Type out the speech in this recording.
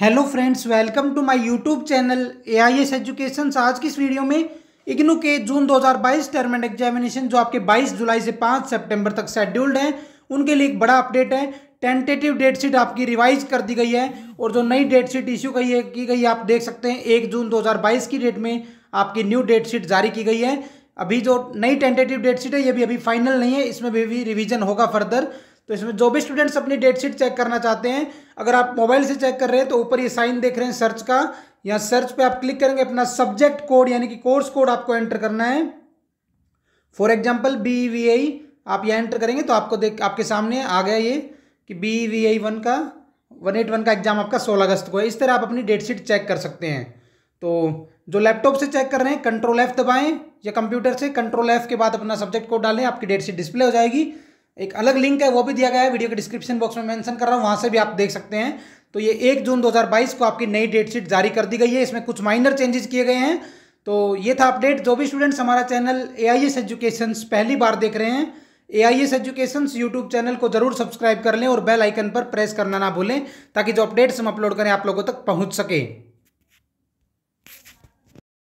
hello friends welcome to my YouTube channel A I S education आज की इस video में इग्नू के जून 2022 टर्म एंड एग्जामिनेशन जो आपके 22 जुलाई से 5 सितंबर तक शेड्यूल्ड हैं उनके लिए एक बड़ा अपडेट है टेंटेटिव डेट शीट आपकी रिवाइज कर दी गई है और जो नई डेट शीट इश्यू की है की गई आप देख सकते हैं एक जून दो की डेट में आपकी न्यू डेट शीट जारी की गई है अभी जो नई टेंटेटिव डेट शीट है ये भी अभी फाइनल नहीं है इसमें भी रिविजन होगा फर्दर तो इसमें जो भी स्टूडेंट्स अपनी डेटशीट चेक करना चाहते हैं अगर आप मोबाइल से चेक कर रहे हैं तो ऊपर ये साइन देख रहे हैं सर्च का या सर्च पे आप क्लिक करेंगे अपना सब्जेक्ट कोड यानी कि कोर्स कोड आपको एंटर करना है for example B V I आप यहाँ एंटर करेंगे तो आपको देख आपके सामने आ गया ये कि बी वी आई वन का वन एट वन का एग्जाम आपका सोलह अगस्त को है इस तरह आप अपनी डेट शीट चेक कर सकते हैं तो जो लैपटॉप से चेक कर रहे हैं कंट्रोल एफ दबाएं या कंप्यूटर से कंट्रोल एफ के बाद अपना सब्जेक्ट कोड डालें आपकी डेट शीट डिस्प्ले हो जाएगी एक अलग लिंक है वो भी दिया गया है वीडियो के डिस्क्रिप्शन बॉक्स में मेंशन कर रहा हूँ वहाँ से भी आप देख सकते हैं तो ये एक जून 2022 को आपकी नई डेट शीट जारी कर दी गई है इसमें कुछ माइनर चेंजेस किए गए हैं तो ये था अपडेट जो भी स्टूडेंट्स हमारा channel A I S education पहली बार देख रहे हैं A I S education YouTube channel को जरूर सब्सक्राइब कर लें और बेल आइकन पर प्रेस करना ना भूलें ताकि जो अपडेट्स हम अपलोड करें आप लोगों तक पहुंच सके